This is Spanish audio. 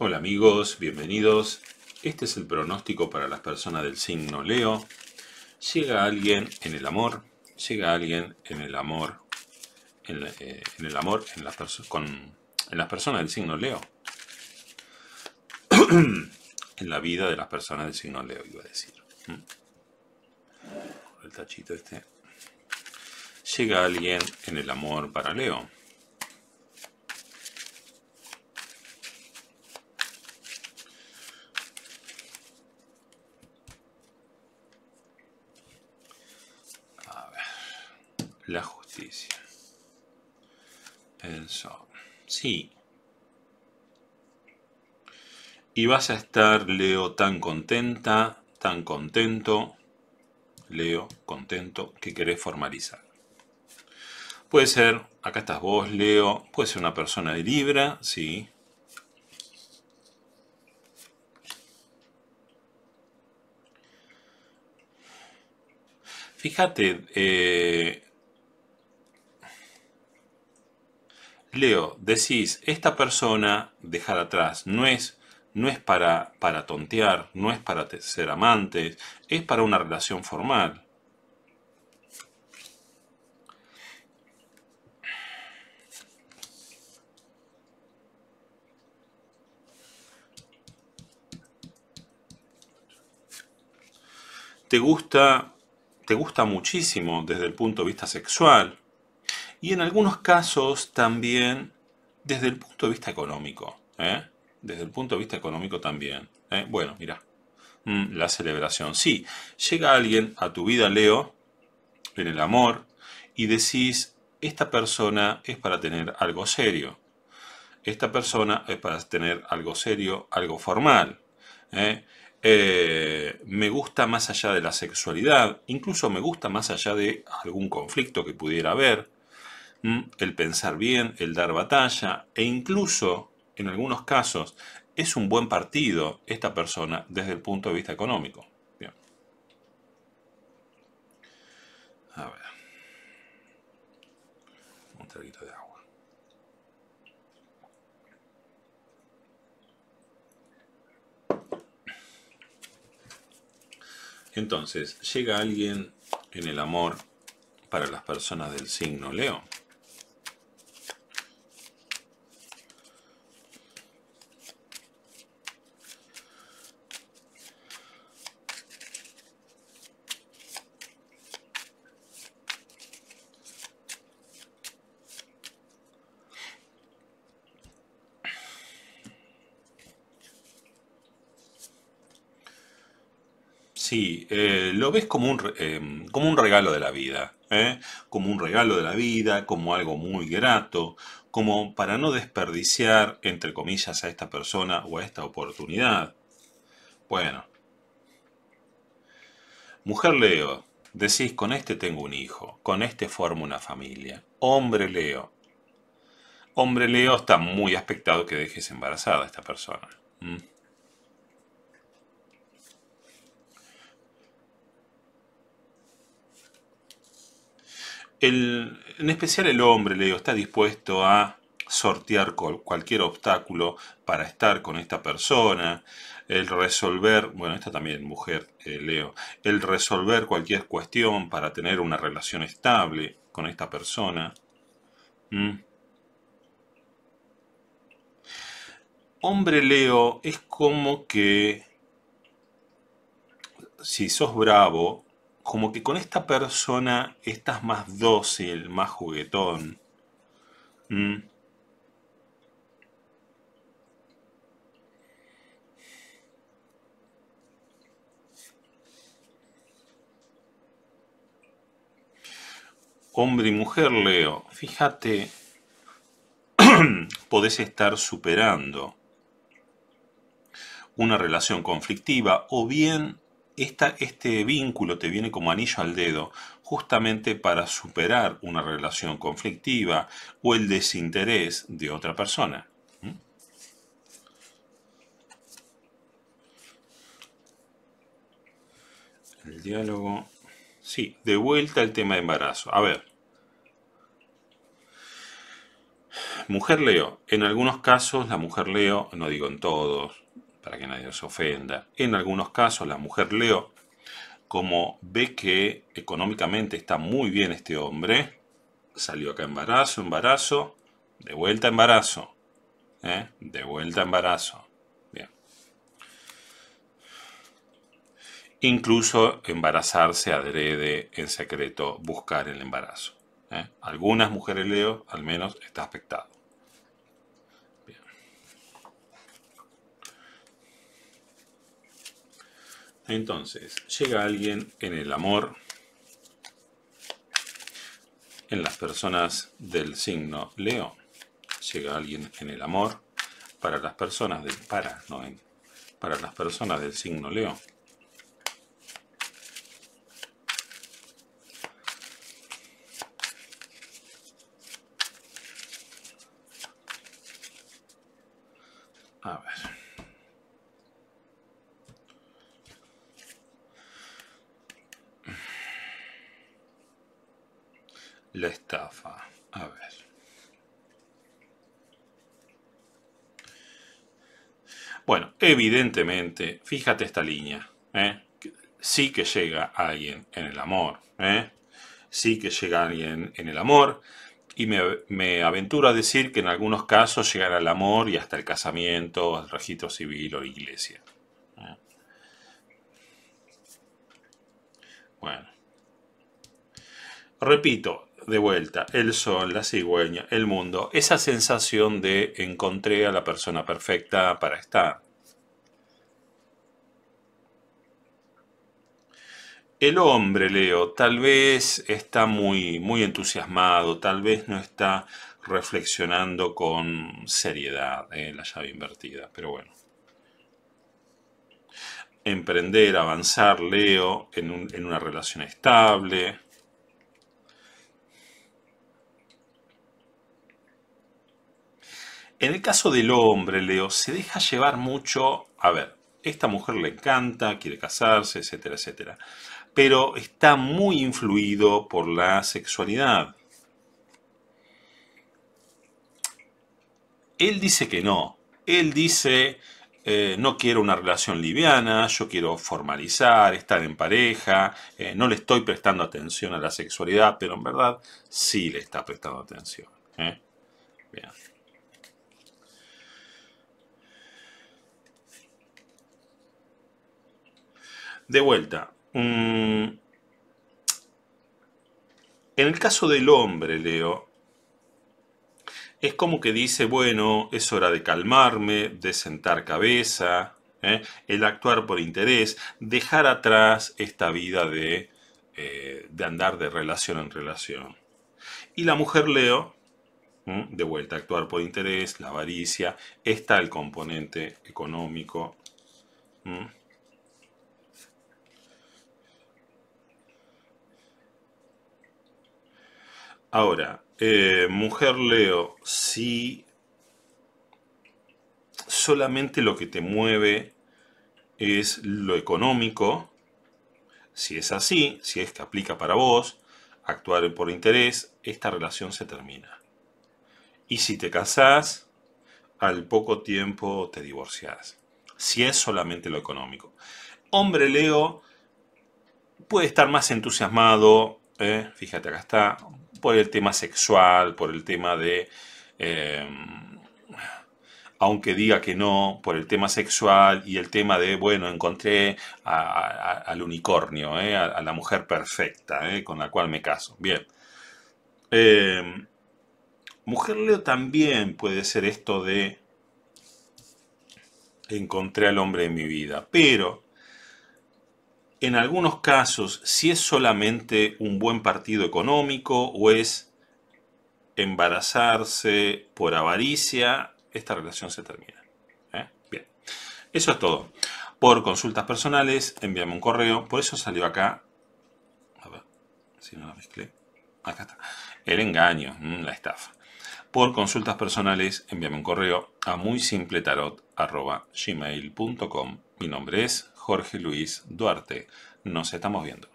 Hola amigos, bienvenidos. Este es el pronóstico para las personas del signo Leo. Llega alguien en el amor, llega alguien en el amor, en, eh, el amor en con, en las personas del signo Leo. en la vida de las personas del signo Leo, iba a decir. ¿Mm? El tachito este. Llega alguien en el amor para Leo. la justicia. Eso. sí. Y vas a estar, Leo, tan contenta, tan contento, Leo, contento, que querés formalizar. Puede ser, acá estás vos, Leo, puede ser una persona de Libra, sí, Fíjate, eh, Leo, decís, esta persona, dejar atrás, no es, no es para, para tontear, no es para ser amantes, es para una relación formal. Te gusta, te gusta muchísimo desde el punto de vista sexual, y en algunos casos también desde el punto de vista económico. ¿eh? Desde el punto de vista económico también. ¿eh? Bueno, mira, mm, la celebración. Sí, llega alguien a tu vida, Leo, en el amor, y decís, esta persona es para tener algo serio. Esta persona es para tener algo serio, algo formal. ¿eh? me gusta más allá de la sexualidad, incluso me gusta más allá de algún conflicto que pudiera haber. Mm, el pensar bien, el dar batalla e incluso, en algunos casos, es un buen partido esta persona desde el punto de vista económico. Bien. A ver. Un traguito de agua. Entonces, llega alguien en el amor para las personas del signo Leo. Sí, eh, lo ves como un, em, como un regalo de la vida, ¿eh? como un regalo de la vida, como algo muy grato, como para no desperdiciar, entre comillas, a esta persona o a esta oportunidad. Bueno. Mujer Leo, decís, con este tengo un hijo, con este formo una familia. Hombre Leo. Hombre Leo está muy aspectado que dejes embarazada a esta persona. en especial el hombre, Leo, está dispuesto a sortear cualquier obstáculo para estar con esta persona, el resolver, bueno, esta también mujer, eh, Leo, el resolver cualquier cuestión para tener una relación estable con esta persona. Hombre Leo es como que si sos bravo, como que con esta persona estás más dócil, más juguetón. Hombre y mujer, Leo, fíjate, podés estar superando una relación conflictiva o bien este vínculo te viene como anillo al dedo justamente para superar una relación conflictiva o el desinterés de otra persona. ¿Mm? El diálogo. Sí, de vuelta al tema de embarazo. A ver. Mujer Leo. En algunos casos la mujer Leo, no digo en todos, para que nadie se ofenda. En algunos casos la mujer Leo, como ve que económicamente está muy bien este hombre, salió acá embarazo, embarazo, de vuelta embarazo, ¿eh? de vuelta embarazo. Bien. Incluso embarazarse adrede en secreto, buscar el embarazo. ¿eh? Algunas mujeres Leo al menos está afectado. Entonces, llega alguien en el amor, en las personas del signo Leo. Llega alguien en el amor para las personas del para, no para las personas del signo Leo. la estafa. A ver. Bueno, evidentemente, fíjate esta línea. ¿eh? Sí que llega alguien en el amor. ¿eh? Sí que llega alguien en el amor. Y me, me, aventuro a decir que en algunos casos llegará el amor y hasta el casamiento, el registro civil o iglesia. ¿eh? Bueno. Repito, de vuelta, el sol, la cigüeña, el mundo, esa sensación de encontré a la persona perfecta para estar. El hombre, Leo, tal vez está muy, muy entusiasmado, tal vez no está reflexionando con seriedad eh, la llave invertida, pero bueno. Emprender, avanzar, Leo, en una relación estable, En el caso del hombre, Leo, se deja llevar mucho, a ver, esta mujer le encanta, quiere casarse, etcétera, etcétera, pero está muy influido por la sexualidad. Él dice que no, él dice, eh, no quiero una relación liviana, yo quiero formalizar, estar en pareja, eh, no le estoy prestando atención a la sexualidad, pero en verdad sí le está prestando atención. ¿eh? de vuelta, mm, en el caso del hombre, Leo, es como que dice, bueno, es hora de calmarme, de sentar cabeza, ¿eh? el actuar por interés, dejar atrás esta vida eh, de, andar de relación en relación. Y la mujer Leo, de vuelta, actuar por interés, la avaricia, está el componente económico. Ahora, eh, mujer Leo, si solamente lo que te mueve es lo económico, si es así, si es que aplica para vos, actuar por interés, esta relación se termina. Y si te casás, al poco tiempo te divorciás. Si es solamente lo económico. Hombre Leo puede estar más entusiasmado, ¿eh? fíjate acá está, por el tema sexual, por el tema de... Em, aunque diga que no, por el tema sexual y el tema de, bueno, encontré al unicornio, eh, a, la mujer perfecta, eh, con la cual me caso. Bien. Em, mujer Leo también puede ser esto de encontré al hombre de mi vida, pero en algunos casos, si es solamente un buen partido económico o es embarazarse por avaricia, esta relación se termina. ¿eh? Bien, eso es todo. Por consultas personales, envíame un correo. Por eso salió acá, a ver si no lo mezclé. Acá está. El engaño, mm, la estafa. Por consultas personales, envíame un correo a muy simple tarot, Mi nombre es Jorge Luis Duarte. Nos estamos viendo.